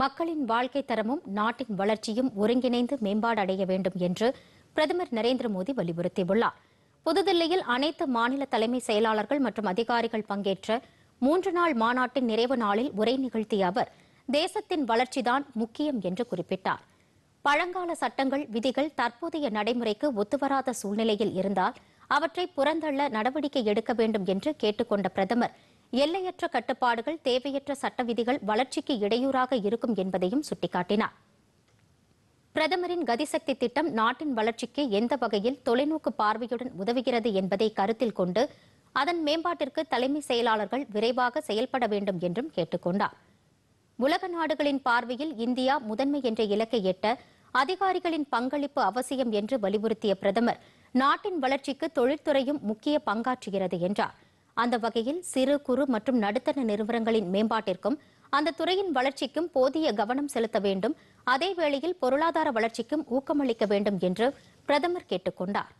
மக்களின் வாழ்க்கை தரமும் நாட்டின் வளர்ச்சியும் ஒருங்கிணைந்து மேம்பாடு அடைய வேண்டும் என்று பிரதமர் நரேந்திர மோடி வலியுறுத்தியுள்ளார் புதுதில்லியில் அனைத்து மாநில தலைமை செயலாளர்கள் மற்றும் அதிகாரிகள் பங்கேற்ற மூன்று நாள் மாநாட்டின் நிறைவு நாளில் உரை நிகழ்த்திய அவர் தேசத்தின் வளர்ச்சிதான் முக்கியம் என்று குறிப்பிட்டார் பழங்கால சட்டங்கள் விதிகள் தற்போதைய நடைமுறைக்கு ஒத்துவராத சூழ்நிலையில் இருந்தால் அவற்றை புறந்தள்ள நடவடிக்கை எடுக்க வேண்டும் என்று கேட்டுக்கொண்ட பிரதமர் எல்லையற்ற கட்டுப்பாடுகள் தேவையற்ற சட்ட விதிகள் வளர்ச்சிக்கு இடையூறாக இருக்கும் என்பதையும் சுட்டிக்காட்டினார் பிரதமரின் கதிசக்தி திட்டம் நாட்டின் வளர்ச்சிக்கு எந்த வகையில் தொலைநோக்கு பார்வையுடன் உதவுகிறது என்பதை கருத்தில் கொண்டு அதன் மேம்பாட்டிற்கு தலைமை செயலாளர்கள் விரைவாக செயல்பட வேண்டும் என்றும் கேட்டுக்கொண்டார் உலக நாடுகளின் பார்வையில் இந்தியா முதன்மை என்ற இலக்கை எட்ட அதிகாரிகளின் பங்களிப்பு அவசியம் என்று வலியுறுத்திய பிரதமர் நாட்டின் வளர்ச்சிக்கு தொழில்துறையும் முக்கிய பங்காற்றுகிறது என்றாா் அந்த வகையில் சிறு குறு மற்றும் நடுத்தர நிறுவனங்களின் மேம்பாட்டிற்கும் அந்த துறையின் வளர்ச்சிக்கும் போதிய கவனம் செலுத்த வேண்டும் அதே வேளையில் பொருளாதார வளர்ச்சிக்கும் ஊக்கமளிக்க வேண்டும் என்று பிரதமர் கேட்டுக்கொண்டார்